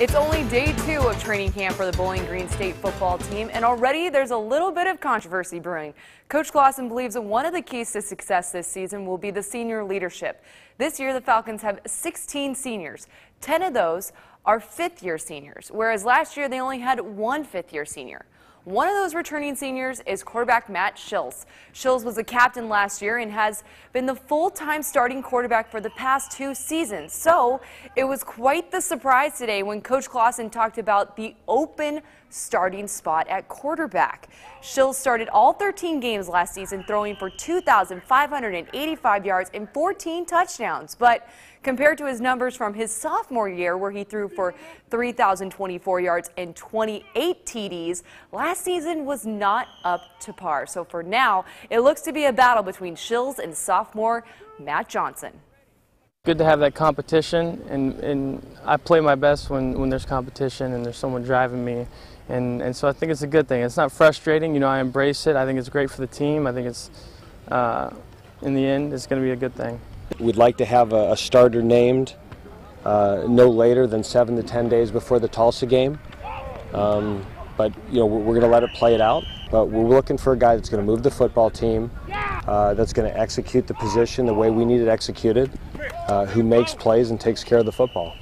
It's only day two of training camp for the Bowling Green State football team, and already there's a little bit of controversy brewing. Coach Clausen believes that one of the keys to success this season will be the senior leadership. This year, the Falcons have 16 seniors. 10 of those are fifth year seniors, whereas last year they only had one fifth year senior. One of those returning seniors is quarterback Matt Schills. Schills was a captain last year and has been the full-time starting quarterback for the past two seasons. So it was quite the surprise today when Coach Clausen talked about the open starting spot at quarterback. Schills started all 13 games last season, throwing for 2,585 yards and 14 touchdowns. But compared to his numbers from his sophomore year, where he threw for 3,024 yards and 28 TDs, last this season was not up to par. So for now, it looks to be a battle between Shills and sophomore Matt Johnson. Good to have that competition, and, and I play my best when, when there's competition and there's someone driving me. And, and so I think it's a good thing. It's not frustrating. You know, I embrace it. I think it's great for the team. I think it's, uh, in the end, it's going to be a good thing. We'd like to have a, a starter named uh, no later than seven to ten days before the Tulsa game. Um, but you know we're going to let it play it out. But we're looking for a guy that's going to move the football team, uh, that's going to execute the position the way we need it executed, uh, who makes plays and takes care of the football.